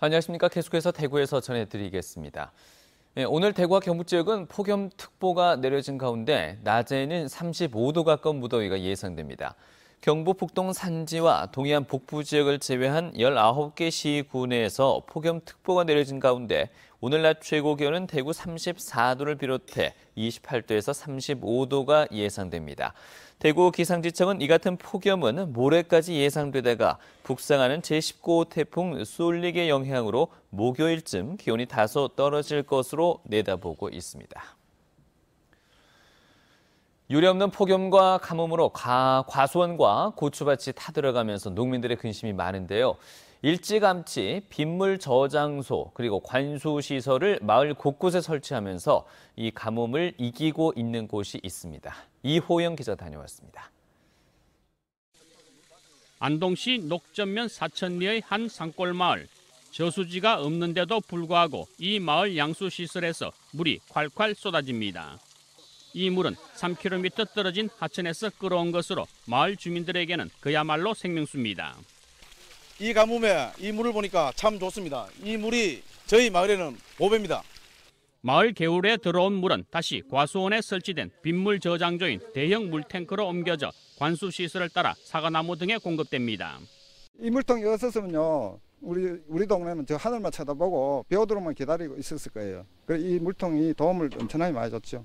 안녕하십니까. 계속해서 대구에서 전해드리겠습니다. 네, 오늘 대구와 경북 지역은 폭염특보가 내려진 가운데 낮에는 35도 가까운 무더위가 예상됩니다. 경북북동 산지와 동해안 북부 지역을 제외한 19개 시 구내에서 폭염특보가 내려진 가운데 오늘 낮 최고 기온은 대구 34도를 비롯해 28도에서 35도가 예상됩니다. 대구 기상지청은 이 같은 폭염은 모레까지 예상되다가 북상하는 제19호 태풍 쏠릭의 영향으로 목요일쯤 기온이 다소 떨어질 것으로 내다보고 있습니다. 유례없는 폭염과 가뭄으로 과, 과수원과 고추밭이 타들어가면서 농민들의 근심이 많은데요. 일찌감치 빗물 저장소 그리고 관수시설을 마을 곳곳에 설치하면서 이 가뭄을 이기고 있는 곳이 있습니다. 이호영 기자 다녀왔습니다. 안동시 녹전면 사천리의 한 산골 마을. 저수지가 없는데도 불구하고 이 마을 양수시설에서 물이 콸콸 쏟아집니다. 이 물은 3km 떨어진 하천에서 끌어온 것으로 마을 주민들에게는 그야말로 생명수입니다. 이 가뭄에 이 물을 보니까 참 좋습니다. 이 물이 저희 마을에는 5배입니다. 마을 개울에 들어온 물은 다시 과수원에 설치된 빗물 저장조인 대형 물탱크로 옮겨져 관수 시설을 따라 사과나무 등에 공급됩니다. 이물통 없었으면요. 우리 우리 동네는 저 하늘만 쳐다보고 비오도록만 기다리고 있었을 거예요. 그래이 물통이 도움을 엄청나게 많이 줬죠.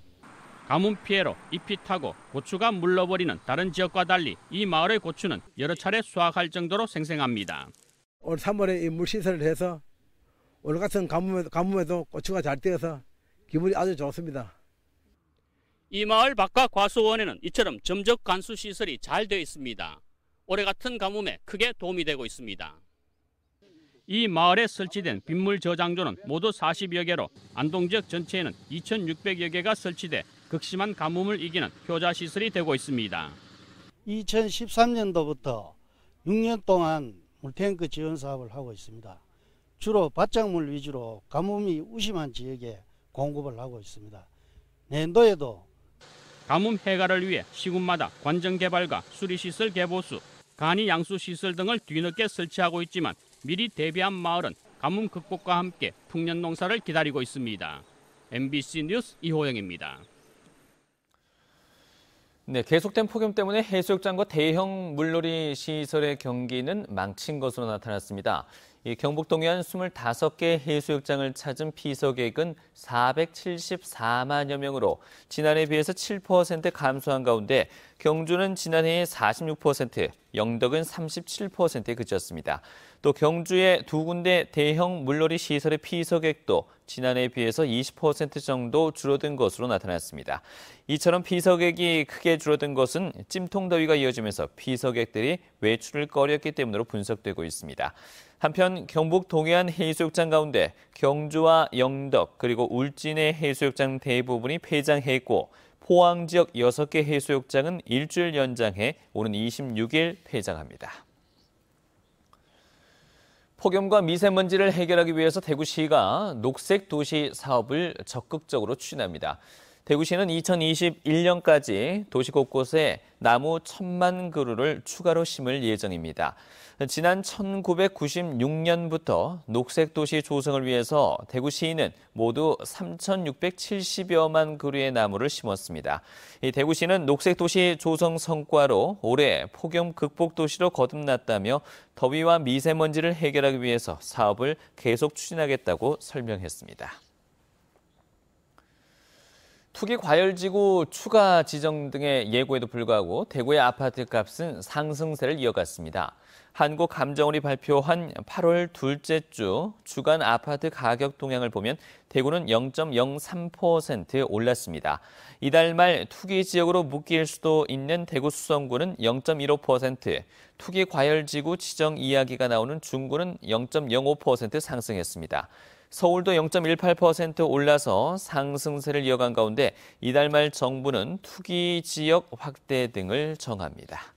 가뭄 피해로 잎이 타고 고추가 물러버리는 다른 지역과 달리 이 마을의 고추는 여러 차례 수확할 정도로 생생합니다. 올 3월에 이 물시설을 해서 올 같은 가뭄에도, 가뭄에도 고추가 잘 띄어서 기분이 아주 좋습니다. 이 마을 바과 과수원에는 이처럼 점적 간수 시설이 잘 되어 있습니다. 올해 같은 가뭄에 크게 도움이 되고 있습니다. 이 마을에 설치된 빗물 저장조는 모두 40여 개로 안동 지역 전체에는 2,600여 개가 설치돼 극심한 가뭄을 이기는 효자 시설이 되고 있습니다. 2013년도부터 6년 동안 물탱크 지원 사업을 하고 있습니다. 주로 바짝물 위주로 가뭄이 우심한 지역에 공급을 하고 있습니다. 내년도에도 가뭄 해가를 위해 시군마다 관정 개발과 수리 시설 개보수, 간이 양수 시설 등을 뒤늦게 설치하고 있지만 미리 대비한 마을은 가뭄 극복과 함께 풍년 농사를 기다리고 있습니다. MBC 뉴스 이호영입니다. 네, 계속된 폭염 때문에 해수욕장과 대형 물놀이 시설의 경기는 망친 것으로 나타났습니다. 경북 동해안 25개 해수욕장을 찾은 피서객은 474만여 명으로 지난해에 비해서 7% 감소한 가운데 경주는 지난해의 46%, 영덕은 37%에 그쳤습니다. 또 경주의 두 군데 대형 물놀이 시설의 피서객도 지난해에 비해서 20% 정도 줄어든 것으로 나타났습니다. 이처럼 피서객이 크게 줄어든 것은 찜통더위가 이어지면서 피서객들이 외출을 꺼렸기 때문으로 분석되고 있습니다. 한편 경북 동해안 해수욕장 가운데 경주와 영덕 그리고 울진의 해수욕장 대부분이 폐장했고 포항 지역 6개 해수욕장은 일주일 연장해 오는 26일 폐장합니다. 폭염과 미세먼지를 해결하기 위해서 대구시가 녹색 도시 사업을 적극적으로 추진합니다. 대구시는 2021년까지 도시 곳곳에 나무 천만 그루를 추가로 심을 예정입니다. 지난 1996년부터 녹색 도시 조성을 위해서 대구시는 모두 3,670여만 그루의 나무를 심었습니다. 대구시는 녹색 도시 조성 성과로 올해 폭염 극복 도시로 거듭났다며 더위와 미세먼지를 해결하기 위해서 사업을 계속 추진하겠다고 설명했습니다. 투기 과열지구 추가 지정 등의 예고에도 불구하고 대구의 아파트 값은 상승세를 이어갔습니다. 한국감정원이 발표한 8월 둘째 주 주간 아파트 가격 동향을 보면 대구는 0.03% 올랐습니다. 이달 말 투기 지역으로 묶일 수도 있는 대구 수성구는 0.15%, 투기 과열지구 지정 이야기가 나오는 중구는 0.05% 상승했습니다. 서울도 0.18% 올라서 상승세를 이어간 가운데 이달 말 정부는 투기 지역 확대 등을 정합니다.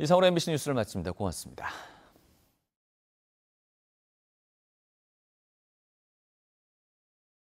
이상으로 MBC 뉴스를 마칩니다. 고맙습니다.